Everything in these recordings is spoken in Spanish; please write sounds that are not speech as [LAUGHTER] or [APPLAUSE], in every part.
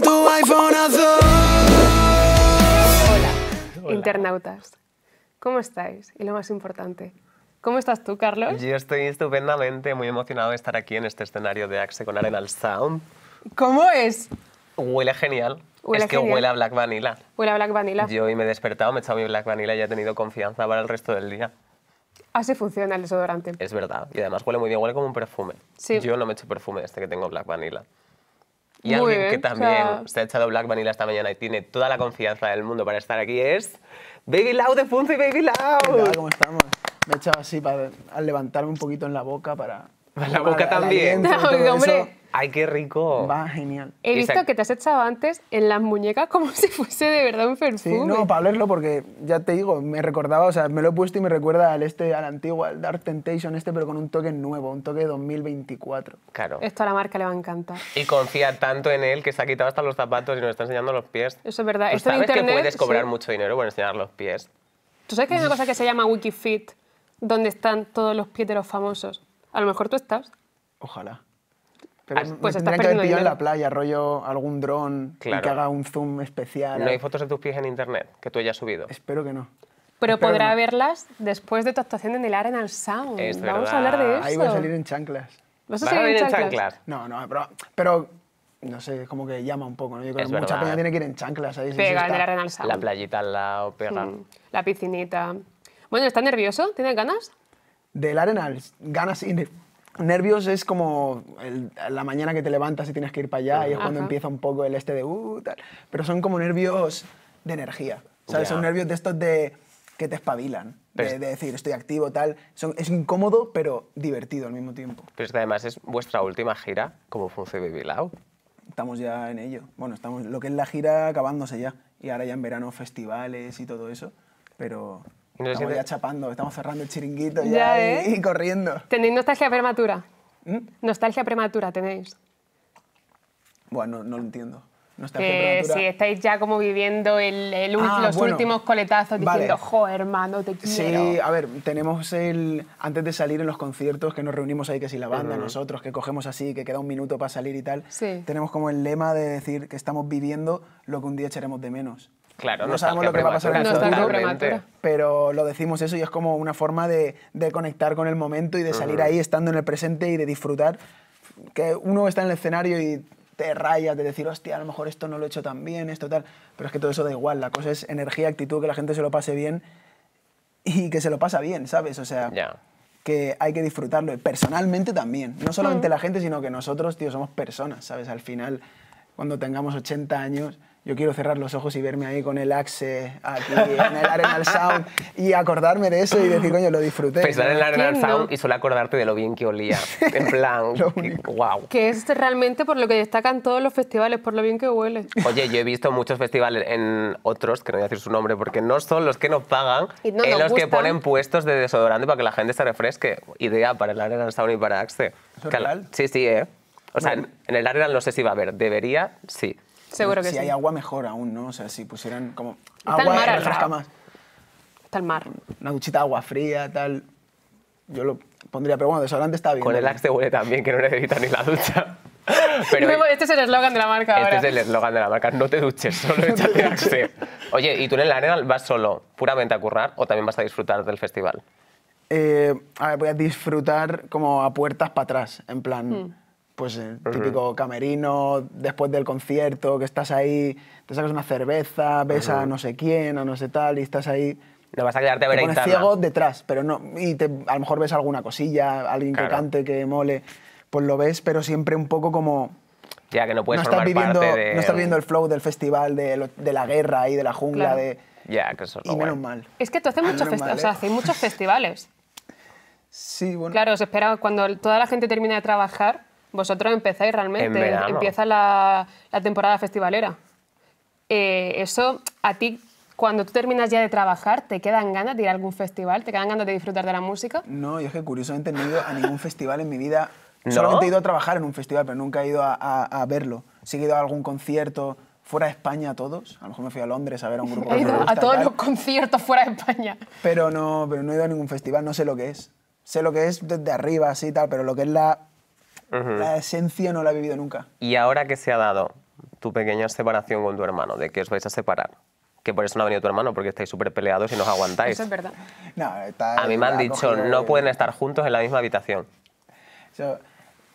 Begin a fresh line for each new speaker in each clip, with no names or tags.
tu iPhone Hola, internautas. ¿Cómo estáis? Y lo más importante, ¿Cómo estás tú,
Carlos? Yo estoy estupendamente, muy emocionado de estar aquí en este escenario de Axe con Arenal Sound. ¿Cómo es? Huele genial. es que huele a Black Vanilla.
Huele a Black Vanilla. Yo
hoy me he despertado, me he echado mi Black Vanilla y he tenido confianza para el resto del día.
Así funciona el desodorante.
Es verdad. Y además huele muy bien, huele como un perfume. Sí. Yo no me echo perfume este que tengo Black Vanilla. Y alguien que también se ha echado Black Vanilla esta mañana y tiene toda la confianza del mundo para estar aquí es Baby loud de
Funzy Baby Lau. ¿Cómo estamos? Me he echado así para levantarme un poquito en la boca para... [LAUGHS] La boca también. [LAUGHS] ¡Ay, qué rico! Va genial. He visto que
te has echado antes en las muñecas como [LAUGHS] si fuese de verdad un perfume. Sí, no,
para olerlo, porque ya te digo, me recordaba, o sea, me lo he puesto y me recuerda al este, al antiguo, al Dark Temptation este, pero con un toque nuevo, un toque de 2024.
Claro.
Esto a la marca le va a encantar.
Y confía tanto en él que se ha quitado hasta los zapatos y nos está enseñando los pies.
Eso es verdad. Esto que puedes cobrar
mucho dinero por enseñar los pies.
¿Tú sabes que hay una [LAUGHS] cosa que se llama Wikifit, donde están todos los pies de los famosos? A lo mejor tú estás.
Ojalá.
Pero ah, pues me que haber en la playa, rollo algún
dron y que haga un zoom especial. ¿No hay fotos de tus pies en internet que tú hayas subido? Espero que no.
Pero podrá verlas después de tu actuación en el Arenal Sound. Es
Vamos a hablar de eso. Ahí voy a salir
en chanclas.
¿Vas a salir en chanclas?
No, no, pero, no sé, como que llama un poco, ¿no? Yo mucha peña tiene que ir en chanclas ahí. Pega en el Arenal Sound. La playita al lado, pega. la
piscinita. Bueno, ¿estás nervioso? ¿Tienes ganas?
Del Arenal, ganas y... Nervios es como la mañana que te levantas y tienes que ir para allá y es cuando empieza un poco el este de uh, Pero son como nervios de energía, ¿sabes? Son nervios de estos de que te espabilan, de, decir estoy activo, tal. Son, es incómodo, pero divertido al mismo
tiempo. Pero es que además es vuestra última gira como Funce Baby
Estamos ya en ello. Bueno, estamos lo que es la gira acabándose ya. Y ahora ya en verano festivales y todo eso. Pero estamos ya chapando, estamos cerrando el chiringuito ya, y, ¿eh? [LAUGHS] corriendo.
¿Tenéis nostalgia prematura? ¿Mm? Nostalgia prematura tenéis.
Bueno, no, lo entiendo. Si
estáis ya como viviendo el, ah, los últimos coletazos diciendo, jo, hermano, te quiero. Sí,
a ver, tenemos el... Antes de salir en los conciertos, que nos reunimos ahí, que si la banda, nosotros, que cogemos así, que queda un minuto para salir y tal, tenemos como el lema de decir que estamos viviendo lo que un día echaremos de menos.
Claro, no, sabemos lo que va a pasar en el futuro,
pero lo decimos eso y es como una forma de, conectar con el momento y de salir ahí estando en el presente y de disfrutar. Que uno está en el escenario y te rayas de decir, hostia, a lo mejor esto no lo he hecho tan bien, esto tal. Pero es que todo eso da igual, la cosa es energía, actitud, que la gente se lo pase bien y que se lo pasa bien, ¿sabes? O sea, que hay que disfrutarlo. Personalmente también, no solamente mm. la gente, sino que nosotros, tío, somos personas, ¿sabes? Al final, cuando tengamos 80 años yo quiero cerrar los ojos y verme ahí con el Axe aquí en el Arenal Sound y acordarme de eso y decir, coño, lo disfruté. Pensar en el Arenal Sound
y solo acordarte de lo bien que olía. [LAUGHS] En plan, que, wow.
Que es realmente por lo que destacan todos los festivales, por lo bien que huele.
Oye, yo he visto muchos festivales en otros, que no voy a decir su nombre, porque no son los que nos pagan, en los que ponen puestos de desodorante para que la gente se refresque. Idea para el Arenal Sound y para Axe. ¿Es sí, sí, ¿eh? O sea, en, en el Arenal no sé si va a haber. Debería, sí.
Seguro que si sí. Si hay agua, mejor aún, ¿no? O sea, si pusieran como agua, el mar refresca más. Está el mar. Una duchita de agua fría, tal. Yo lo pondría, pero bueno, desodorante está bien. Con el Axe
huele también, que no necesita ni la ducha.
[LAUGHS] este es el eslogan de la marca este ahora. Este es el
eslogan de la marca, no te duches, [LAUGHS] solo échate Axe. Oye, ¿y tú en el arena vas solo, puramente a currar, o también vas a disfrutar del festival?
Eh, a ver, voy a disfrutar como a puertas para atrás, en plan... Hmm pues el eh, típico camerino, después del concierto, que estás ahí, te sacas una cerveza, ves a no sé quién, a no sé tal, y estás ahí...
lo vas a quedarte a ver te pones ciego
detrás, pero no, y te, a lo mejor ves alguna cosilla, alguien claro. que que mole, pues lo ves, pero siempre un poco como...
Ya que no puedes no formar parte de... No estás viendo
el flow del festival, de, la guerra y de la jungla, de...
Ya, que eso es lo Y menos
mal. Es
que tú haces muchos festivales o sea, ¿eh? muchos [LAUGHS] festivales. Sí, bueno. Claro, os espera cuando toda la gente termina de trabajar, vosotros empezáis realmente, empieza la, temporada festivalera. Eh, eso a ti cuando tú terminas ya de trabajar, ¿te quedan ganas de ir a algún festival? ¿Te quedan ganas de disfrutar de la música?
No, yo es que curiosamente no he ido a ningún [LAUGHS] festival en mi vida. Solo Solamente he ido a trabajar en un festival, pero nunca he ido a, verlo. Sí he ido a algún concierto fuera de España a todos. A lo mejor me fui a Londres a ver a un grupo. [LAUGHS] He ido a todos los
conciertos fuera de España.
Pero no, pero no he ido a ningún festival, no sé lo que es. Sé lo que es desde arriba, así tal, pero lo que es la la esencia no la he vivido nunca.
Y ahora que se ha dado tu pequeña separación con tu hermano, de que os vais a separar, que por eso no ha venido tu hermano, porque estáis súper peleados y nos aguantáis. Eso es
verdad. a mí me han dicho, no pueden
estar juntos en la misma habitación.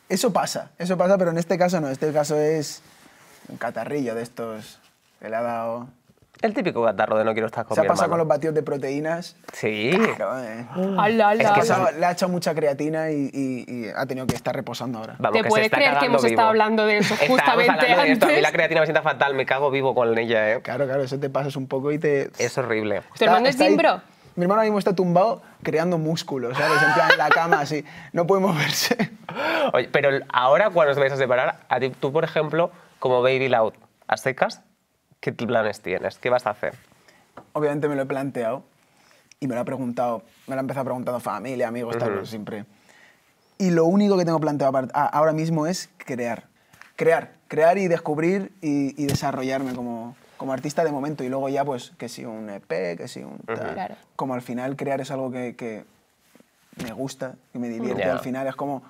Eso, pasa, eso pasa, pero en este caso no, este caso es un catarrillo
de estos que le ha dado el típico catarro de no quiero estar con ¿Se ha pasado con
los batidos de proteínas?
Sí. Claro, ah,
mm. eh. es que le ha echado mucha creatina y,
ha tenido que estar reposando ahora. ¿Te puedes creer que hemos estado
hablando de eso [LAUGHS] justamente antes? De A mí
la creatina me sienta fatal, me cago vivo con ella. ¿eh? Claro, claro, eso te pasas un poco y te... Es horrible. ¿Tu hermano es Mi hermano
ahora mismo está tumbado creando músculos, ¿sabes? En plan, en la cama, así. No puede moverse.
Oye, pero ahora cuando os vais a separar, tú, por ejemplo, como Baby Loud, ¿a secas? ¿Qué planes tienes? ¿Qué vas a hacer?
Obviamente me lo he planteado y me lo ha preguntado, me lo ha empezado preguntando familia, amigos, tal, siempre. Y lo único que tengo planteado ahora mismo es crear. Crear, crear y descubrir y, desarrollarme como, como artista de momento y luego ya pues que si un EP, que si un tal. Como al final crear es algo que, me gusta, y me divierte, al final es como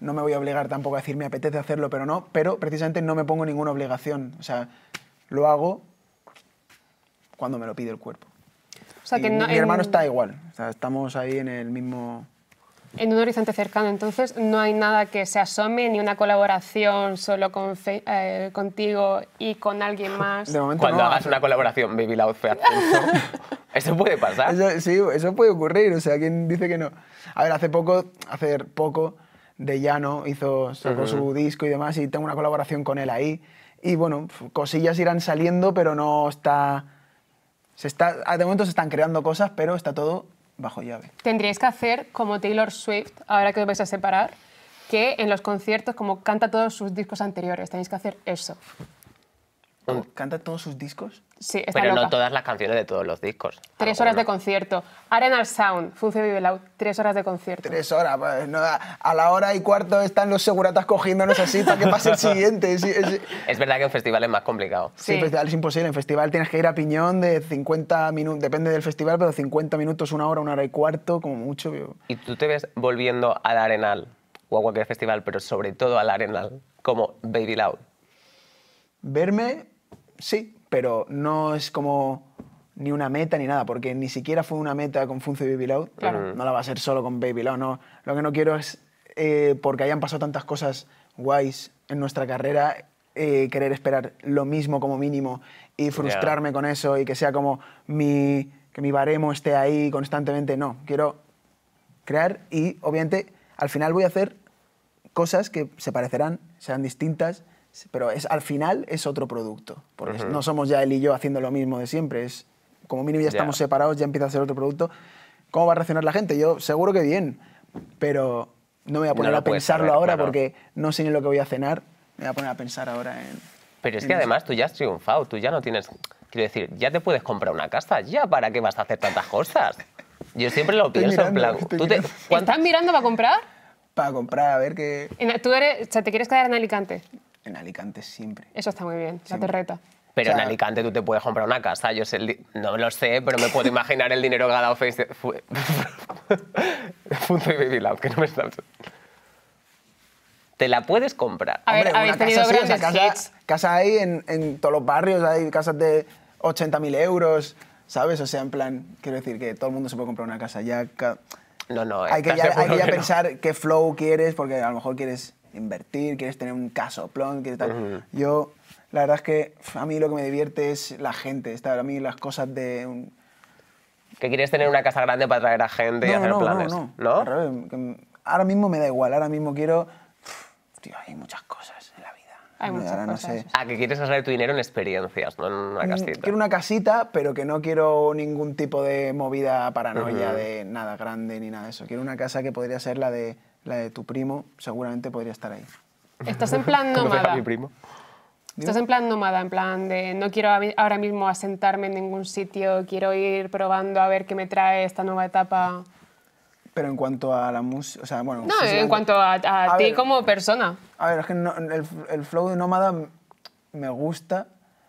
no me voy a obligar tampoco a decir me apetece hacerlo, pero no, pero precisamente no me pongo ninguna obligación, o sea, lo hago cuando me lo pide el cuerpo.
O sea, que mi hermano está
igual, o sea, estamos ahí en el mismo...
En un horizonte cercano, entonces, no hay nada que se asome, ni una colaboración solo con eh, contigo y con alguien más. De momento
Cuando hagas una colaboración, Baby Loud Feat, [LAUGHS] eso puede pasar.
sí, eso puede ocurrir, o sea, ¿quién dice que no? A ver, hace poco, hace poco, De Llano hizo, sacó su disco y demás, y tengo una colaboración con él ahí. Y bueno, cosillas irán saliendo, pero no está... Se está ah, de momento se están creando cosas, pero está todo bajo llave.
Tendríais que hacer como Taylor Swift, ahora que os vais a separar, que en los conciertos, como canta todos sus discos anteriores, tenéis que hacer eso.
Mm. ¿Canta todos sus discos?
Sí, Pero no
todas las canciones de todos los discos.
Tres horas de concierto.
Arenal Sound, Funcio loud, tres horas de concierto. Tres horas, pues, no, a la hora y cuarto están los seguratas cogiéndonos así para que pase el [LAUGHS] siguiente. Es
verdad que el festival es más complicado. Sí, festival es
imposible. En festival tienes que ir a piñón de 50 minutos, depende del festival, pero 50 minutos, una hora, una hora y cuarto, como mucho.
¿Y tú te ves volviendo al Arenal o a cualquier festival, pero sobre todo al Arenal, como Baby Loud?
Verme sí, pero no es como ni una meta ni nada, porque ni siquiera fue una meta con Funcio y Baby Loud. Mm. No la va a ser solo con Baby Loud. No, lo que no quiero es, eh, porque hayan pasado tantas cosas guays en nuestra carrera, eh, querer esperar lo mismo como mínimo y frustrarme con eso y que sea como que mi baremo esté ahí constantemente. No, quiero crear y obviamente al final voy a hacer cosas que se parecerán, sean distintas, pero es, al final es otro producto, porque no somos ya él y yo haciendo lo mismo de siempre, es como mínimo ya estamos separados, ya empieza a ser otro producto. ¿Cómo va a reaccionar la gente? Yo seguro que bien, pero no me voy a poner a pensarlo ahora porque no sé ni lo que voy a cenar, me voy a poner a pensar ahora en...
Pero es que además tú ya has triunfado, tú ya no tienes... Quiero decir, ya te puedes comprar una casa, ya para qué vas a hacer tantas cosas. Yo siempre lo pienso, en ¿tú
¿Estás mirando para comprar?
Para comprar, a ver qué...
¿Tú eres, o te quieres quedar en Alicante?
En Alicante siempre.
Eso está muy bien, la terreta.
Pero en Alicante tú te puedes comprar una casa. Yo no lo sé, pero me puedo imaginar el dinero que ha dado Facebook. y que no me está. Te la puedes comprar. A ver, Hombre, una casa,
grandes casa, en, todos los barrios, hay casas de 80.000 euros, ¿sabes? O sea, en plan, quiero decir que todo el mundo se puede comprar una casa. Ya.
No, no, hay que, hay ya pensar
qué flow quieres, porque a lo mejor quieres invertir, quieres tener un caso, plon, quieres tal. Yo, la verdad es que a mí lo que me divierte es la gente, estar a mí las cosas de...
Que quieres tener una casa grande para traer a gente y hacer planes. No, no, no.
Ahora mismo me da igual, ahora mismo quiero...
Tío, hay muchas cosas en la vida. Hay muchas cosas. Ah, que quieres hacer tu dinero en experiencias, no en una mm, casita. Quiero
una casita, pero que no quiero ningún tipo de movida paranoia de nada grande ni nada de eso. Quiero una casa que podría ser la de la de tu primo seguramente podría estar ahí. Estás en plan [LAUGHS] nómada. mi primo? Estás en
plan nómada, en plan de no quiero ahora mismo asentarme en ningún sitio, quiero ir probando a ver qué me trae esta nueva etapa.
Pero en cuanto a la música, o sea, No, en cuanto
a, ti
como persona. A ver, es que el, flow de nómada me gusta,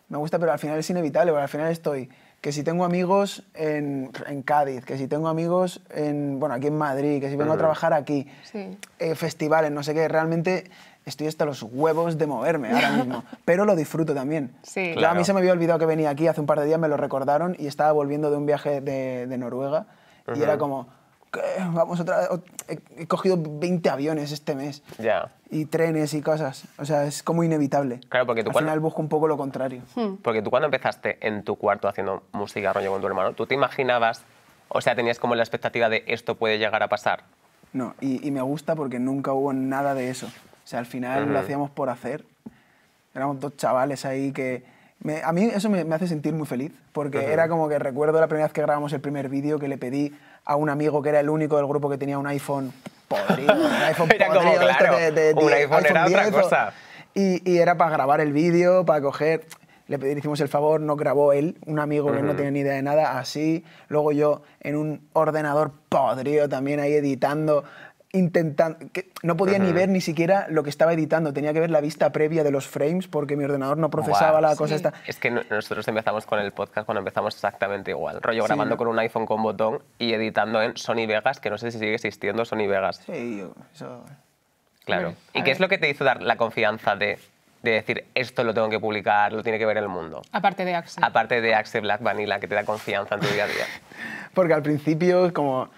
me gusta, pero al final es inevitable, porque al final estoy que si tengo amigos en, Cádiz, que si tengo amigos en, bueno, aquí en Madrid, que si vengo a trabajar aquí, eh, festivales, no sé qué, realmente estoy hasta los huevos de moverme ahora [LAUGHS] mismo, pero lo disfruto también. Sí. a mí se me había olvidado que venía aquí hace un par de días, me lo recordaron y estaba volviendo de un viaje de, Noruega y era como vamos otra he cogido 20 aviones este mes ya. y trenes y cosas, o sea, es como inevitable.
Claro, porque tú al final
busco un poco lo contrario. Hmm.
Porque tú cuando empezaste en tu cuarto haciendo música rollo con tu hermano, ¿tú te imaginabas, o sea, tenías como la expectativa de esto puede llegar a pasar?
No, y, me gusta porque nunca hubo nada de eso. O sea, al final lo hacíamos por hacer. Éramos dos chavales ahí que, a mí eso me, hace sentir muy feliz, porque era como que recuerdo la primera vez que grabamos el primer vídeo que le pedí a un amigo que era el único del grupo que tenía un iPhone podrido. Un [LAUGHS] iPhone podrido, un iPhone, era otra cosa. Y, era para grabar el vídeo, para coger... Le, pedimos hicimos el favor, no grabó él, un amigo que no tenía ni idea de nada, así. Luego yo en un ordenador podrido también ahí editando intentando, no podía ni ver ni siquiera lo que estaba editando, tenía que ver la vista previa de los frames porque mi ordenador no procesaba la cosa esta.
Es que nosotros empezamos con el podcast cuando empezamos exactamente igual, rollo grabando con un iPhone con botón y editando en Sony Vegas, que no sé si sigue existiendo Sony Vegas. Sí,
yo, eso...
Claro. ¿Y qué es lo que te hizo dar la confianza de, de decir esto lo tengo que publicar, lo tiene que ver el mundo?
Aparte de Axe.
Aparte de Axe Black Vanilla, que te da confianza en tu día a día.
[LAUGHS] porque al principio, como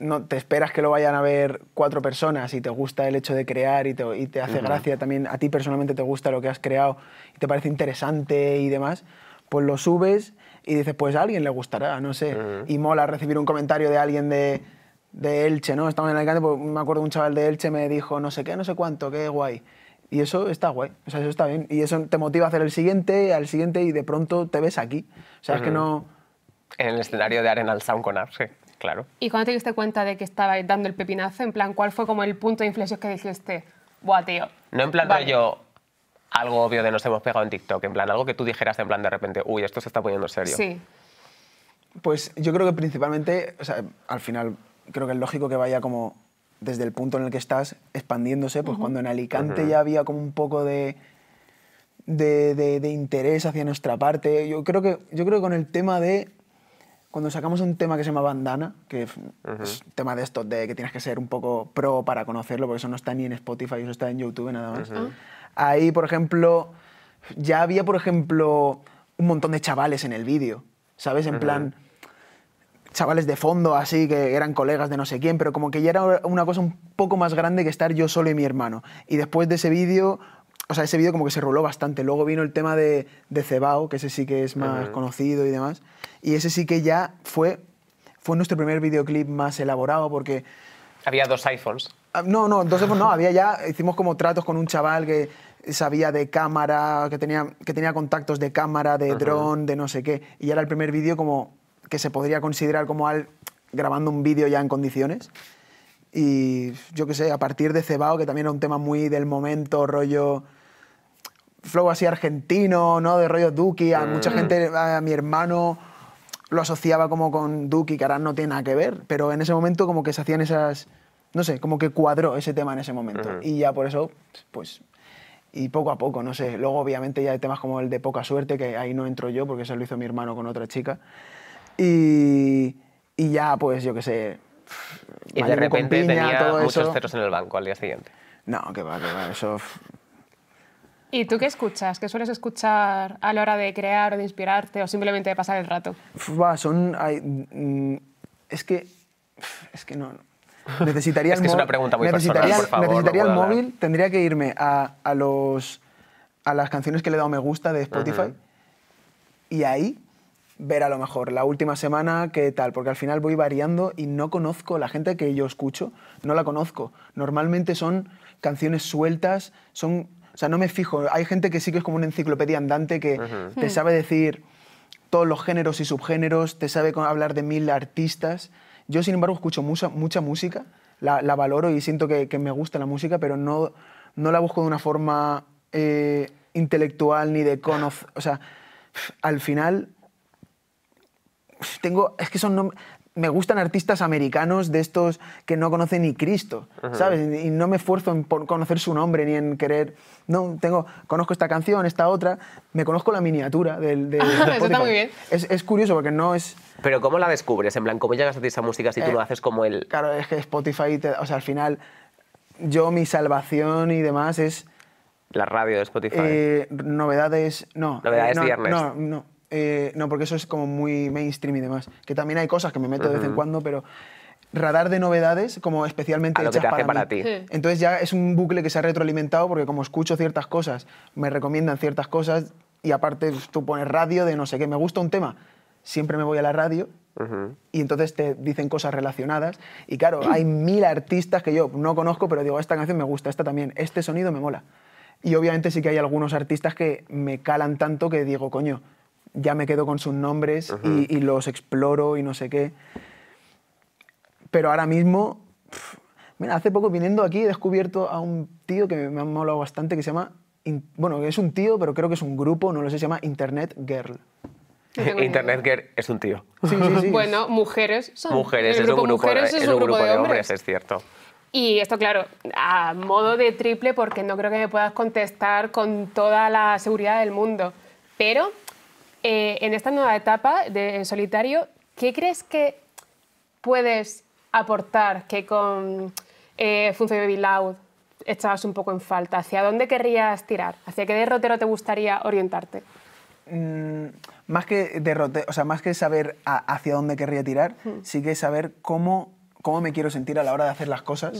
no te esperas que lo vayan a ver cuatro personas y te gusta el hecho de crear y te, hace gracia también, a ti personalmente te gusta lo que has creado y te parece interesante y demás, pues lo subes y dices, pues a alguien le gustará, no sé. Y mola recibir un comentario de alguien de, de Elche, ¿no? Estamos en Alicante, pues me acuerdo un chaval de Elche me dijo, no sé qué, no sé cuánto, qué guay. Y eso está guay, o sea, eso está bien. Y eso te motiva a hacer el siguiente, al siguiente y de pronto te ves aquí.
O sea, es que no... En el escenario de Arenal Sound con sí. Claro.
¿Y cuándo te diste cuenta de que estabais dando el pepinazo? En plan, ¿cuál fue como el punto de inflexión que dijiste, buah, tío?
No en plan vale. algo obvio de nos hemos pegado en TikTok, en plan algo que tú dijeras en plan de repente, uy, esto se está poniendo serio. Sí.
Pues yo creo que principalmente, o sea, al final creo que es lógico que vaya como desde el punto en el que estás expandiéndose, pues cuando en Alicante ya había como un poco de de, de, de, interés hacia nuestra parte, yo creo, que, yo creo que con el tema de cuando sacamos un tema que se llama Bandana, que es un tema de estos de que tienes que ser un poco pro para conocerlo, porque eso no está ni en Spotify, eso está en YouTube nada más. Ah. Ahí, por ejemplo, ya había, por ejemplo, un montón de chavales en el vídeo, ¿sabes? En plan, chavales de fondo, así, que eran colegas de no sé quién, pero como que ya era una cosa un poco más grande que estar yo solo y mi hermano. Y después de ese vídeo, o sea, ese vídeo como que se roló bastante. Luego vino el tema de, de Cebao, que ese sí que es más conocido y demás. Y ese sí que ya fue, fue nuestro primer videoclip más elaborado porque...
Había dos iPhones.
Ah, no, no, dos iPhones no, había ya, hicimos como tratos con un chaval que sabía de cámara, que tenía, que tenía contactos de cámara, de dron, de no sé qué. Y era el primer vídeo como que se podría considerar como al grabando un vídeo ya en condiciones. Y yo qué sé, a partir de Cebao, que también era un tema muy del momento, rollo flow así argentino, ¿no? De rollo Duki, a mucha mm. gente, a mi hermano lo asociaba como con Duki, que ahora no tiene nada que ver, pero en ese momento como que se hacían esas, no sé, como que cuadró ese tema en ese momento. Y ya por eso, pues, y poco a poco, no sé. Luego obviamente ya hay temas como el de poca suerte, que ahí no entro yo, porque eso lo hizo mi hermano con otra chica. Y, y ya, pues, yo qué sé.
Y de repente tenía muchos ceros en el banco al día siguiente.
No, que va, que va, eso
¿Y tú qué escuchas? ¿Qué sueles escuchar a la hora de crear o de inspirarte o simplemente de pasar el rato?
Va, son... es que... Es que no... Necesitaría es que es una pregunta muy Necesitaría el móvil, tendría que irme a, los, a las canciones que le he dado me gusta de Spotify y ahí ver a lo mejor la última semana qué tal, porque al final voy variando y no conozco la gente que yo escucho, no la conozco. Normalmente son canciones sueltas, son o sea, no me fijo. Hay gente que sí que es como una enciclopedia andante que te hmm. sabe decir todos los géneros y subgéneros, te sabe hablar de mil artistas. Yo, sin embargo, escucho mucha, mucha música, la, valoro y siento que, me gusta la música, pero no, no la busco de una forma eh, intelectual ni de conocer. O sea, al final, tengo. Es que son me gustan artistas americanos de estos que no conocen ni Cristo, ¿sabes? Y no me esfuerzo en conocer su nombre ni en querer... No, tengo, conozco esta canción, esta otra, me conozco la miniatura del... [LAUGHS] Eso está muy bien. Es, curioso
porque no es... Pero ¿cómo la descubres? En plan, ¿cómo llegas a ti esa música si tú lo eh, haces como él? El...
Claro, es que Spotify, te, o sea, al final, yo mi salvación y demás es...
La radio de Spotify. Eh,
novedades, no. Novedades eh, No, no, eh, no, porque eso es como muy mainstream y demás. Que también hay cosas que me meto de vez en cuando, pero radar de novedades como especialmente a lo que te para, ti. Entonces ya es un bucle que se ha retroalimentado porque como escucho ciertas cosas, me recomiendan ciertas cosas y aparte pues, tú pones radio de no sé qué, me gusta un tema, siempre me voy a la radio y entonces te dicen cosas relacionadas y claro, hay [CLEARS THROAT] mil artistas que yo no conozco pero digo, esta canción me gusta, esta también, este sonido me mola. Y obviamente sí que hay algunos artistas que me calan tanto que digo, coño, ya me quedo con sus nombres y, los exploro y no sé qué. Pero ahora mismo, hace poco viniendo aquí he descubierto a un tío que me ha molado bastante, que se llama, bueno, es un tío, pero creo que es un grupo, no lo sé, se llama Internet Girl.
[LAUGHS] Internet Girl es un tío. Sí, sí, [LAUGHS] bueno,
mujeres son. Mujeres, es un grupo, de, hombres. es cierto. Y esto, claro, a modo de triple, porque no creo que me puedas contestar con toda la seguridad del mundo. Pero eh, en esta nueva etapa de en solitario, ¿qué crees que puedes aportar que con eh, de Baby Loud echabas un poco en falta? ¿Hacia dónde querrías tirar? ¿Hacia qué derrotero te gustaría orientarte?
Mm, más, que derrote, o sea, más que saber hacia dónde querría tirar, hmm. sí que saber cómo, cómo me quiero sentir a la hora de hacer las cosas.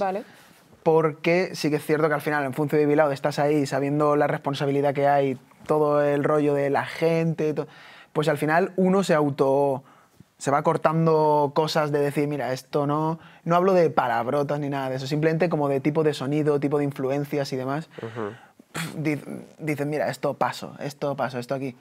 porque sí que es cierto que al final en Funcio de Loud, estás ahí sabiendo la responsabilidad que hay, todo el rollo de la gente, pues al final uno se auto... Se va cortando cosas de decir, mira, esto no... No hablo de palabrotas ni nada de eso, simplemente como de tipo de sonido, tipo de influencias y demás. dicen, mira, esto paso, esto paso, esto aquí.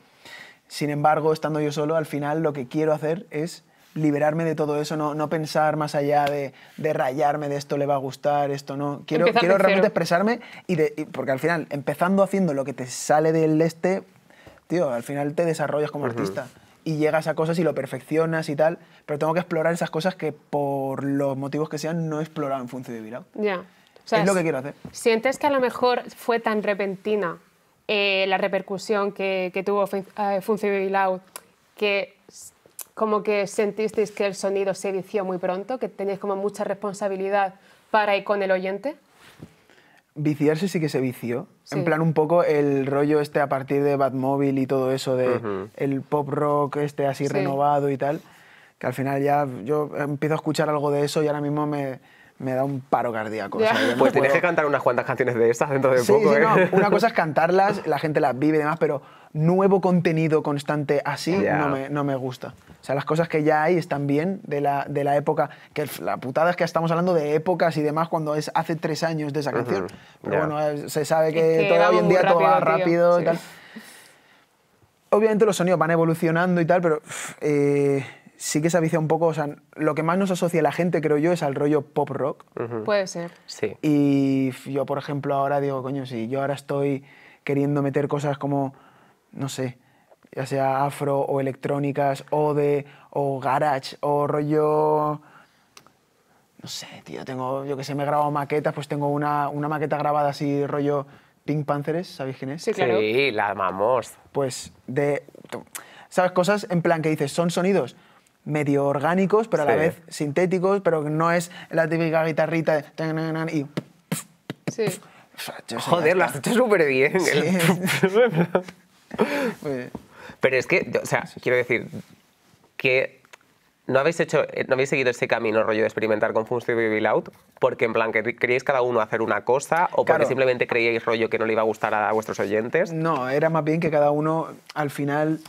Sin embargo, estando yo solo, al final lo que quiero hacer es liberarme de todo eso, no, no pensar más allá de, de, rayarme de esto le va a gustar, esto no. Quiero, quiero realmente expresarme y, porque al final, empezando haciendo lo que te sale del este, tío, al final te desarrollas como artista y llegas a cosas y lo perfeccionas y tal, pero tengo que explorar esas cosas que por los motivos que sean no he explorado en Funcio de
Ya. es lo que quiero hacer. ¿Sientes que a lo mejor fue tan repentina eh, la repercusión que, que tuvo eh, Funcio de que como que sentisteis que el sonido se vició muy pronto, que tenéis como mucha responsabilidad para ir con el oyente?
Viciarse sí que se vició. En plan, un poco el rollo este a partir de Batmóvil y todo eso, de el pop rock este así renovado y tal, que al final ya yo empiezo a escuchar algo de eso y ahora mismo me, me da un paro
cardíaco. pues tienes que cantar unas cuantas canciones de estas dentro de poco. Sí, no. ¿eh? Una cosa
es [LAUGHS] cantarlas, la gente las vive y demás, pero nuevo contenido constante así no, me, gusta. O sea, las cosas que ya hay están bien de la, de la época, que la putada es que estamos hablando de épocas y demás cuando es hace tres años de esa canción. Pero bueno, eh, se sabe que, todavía hoy en día todo va rápido y tal. Obviamente los sonidos van evolucionando y tal, pero... Eh, sí que se avicia un poco, o sea, lo que más nos asocia la gente, creo yo, es al rollo pop rock. Puede ser. Sí. Y yo, por ejemplo, ahora digo, coño, si yo ahora estoy queriendo meter cosas como, no sé, ya sea afro o electrónicas o de o garage o rollo no sé, tío, tengo, yo que sé, me he grabado maquetas, pues tengo una, maqueta grabada así rollo Pink Panthers, ¿sabéis quién es? Sí, claro. Sí,
la amamos.
Pues de ¿sabes cosas en plan que dices, son sonidos medio orgánicos, pero a la vez sintéticos, pero que no es la típica guitarrita y... Sí.
Joder, lo has hecho súper ¿eh? [LAUGHS] bien. Pero es que, o sea, quiero decir que no habéis hecho, eh, no habéis seguido ese camino rollo de experimentar con Funstid y Bill Out, porque en plan que queríais cada uno hacer una cosa o porque simplemente creíais rollo que no le iba a gustar a vuestros oyentes.
No, era más bien que cada uno al final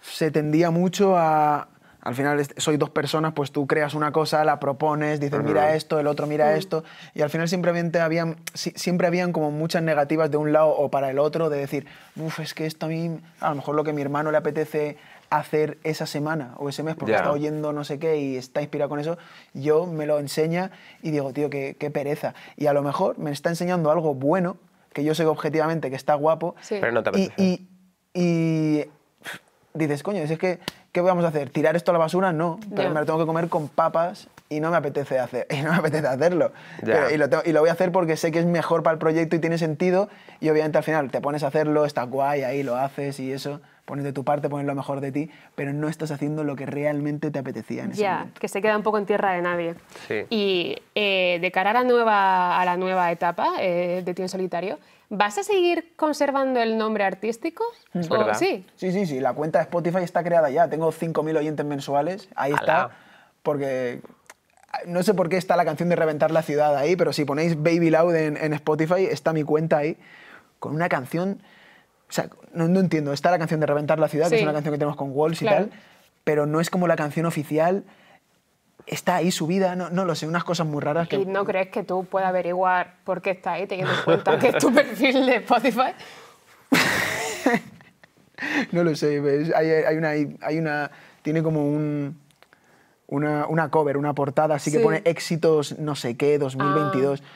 se tendía mucho a, al final soy dos personas, pues tú creas una cosa, la propones, dices mira esto, el otro mira mm. esto, y al final simplemente habían, siempre habían como muchas negativas de un lado o para el otro, de decir, uff, es que esto a mí, a lo mejor lo que mi hermano le apetece hacer esa semana o ese mes porque está oyendo no sé qué y está inspirado con eso, yo me lo enseña y digo, tío, qué, pereza. Y a lo mejor me está enseñando algo bueno, que yo sé objetivamente que está guapo, pero no te apetece. Y, y, y dices, coño, es que ¿qué vamos a hacer? ¿Tirar esto a la basura? No, pero me lo tengo que comer con papas y no me apetece, hacer, [LAUGHS] y no me apetece hacerlo. y, lo y, lo voy a hacer porque sé que es mejor para el proyecto y tiene sentido y obviamente al final te pones a hacerlo, está guay, ahí lo haces y eso pones de tu parte, pones lo mejor de ti, pero no estás haciendo lo que realmente te apetecía en ese momento.
que se queda un poco en tierra de nadie. Sí. Y eh, de cara a la nueva, a la nueva etapa eh, de Tío Solitario, ¿vas a seguir conservando el nombre artístico? Mm. Sí.
sí, sí, sí. La cuenta de Spotify está creada ya. Tengo 5.000 oyentes mensuales. Ahí está. Porque no sé por qué está la canción de Reventar la Ciudad ahí, pero si ponéis Baby Loud en, en Spotify, está mi cuenta ahí, con una canción sea, no, entiendo. Está la canción de Reventar la Ciudad, que es una canción que tenemos con Walls y tal, pero no es como la canción oficial. Está ahí subida, no, no lo sé, unas cosas muy raras. ¿Y no
crees que tú puedas averiguar por qué está ahí, teniendo en [LAUGHS] cuenta que es tu perfil de Spotify?
[LAUGHS] no lo sé, Hay, una, Tiene como Una, cover, una portada, así que pone éxitos no sé qué, 2022. Ah.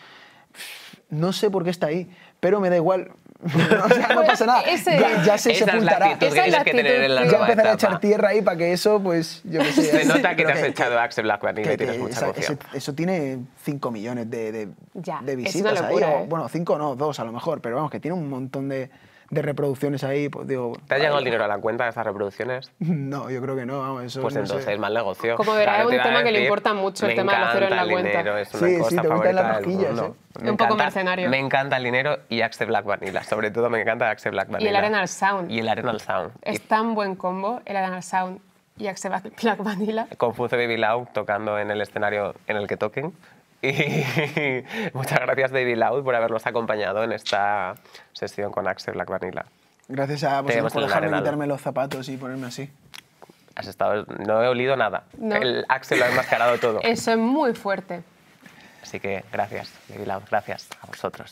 No sé por qué está ahí, pero me da igual. [LAUGHS] sea, no pasa nada. ya, ya, se sepultará. Es esa es la que tener en la ya empezaré a echar tierra ahí para que eso, pues, yo qué sé. Se nota que te has que,
echado a Axel Blackburn y que, tienes mucha
Eso tiene 5 millones de, de, de visitas locura, ahí. Eh. Bueno, 5 no, 2 a lo mejor, pero vamos, que tiene un montón de de reproducciones ahí, pues digo... ¿Te ha llegado el
dinero a la cuenta de esas reproducciones? [LAUGHS] No, yo creo que no, vamos, eso Pues entonces es mal negocio. Como verás, es un tema que le importa mucho el tema de los en la cuenta. es una sí, cosa sí, te las ¿eh? un poco mercenario. Me encanta el dinero y Axe Black Vanilla. Sobre todo me encanta Axe Black Vanilla. Y el Arenal Sound. Y el Arenal Sound.
Es tan buen combo el Arenal Sound y Axe Black Vanilla.
Con Baby Loud tocando en el escenario en el que toquen. Y [LAUGHS] muchas gracias David Loud por habernos acompañado en esta sesión con Axel Black Vanilla.
Gracias a vosotros por dejarme quitarme los zapatos y ponerme así.
Has estado, no he olido nada. Axel lo ha enmascarado todo. [LAUGHS] Eso
es muy fuerte.
Así que gracias, David Loud, gracias a vosotros.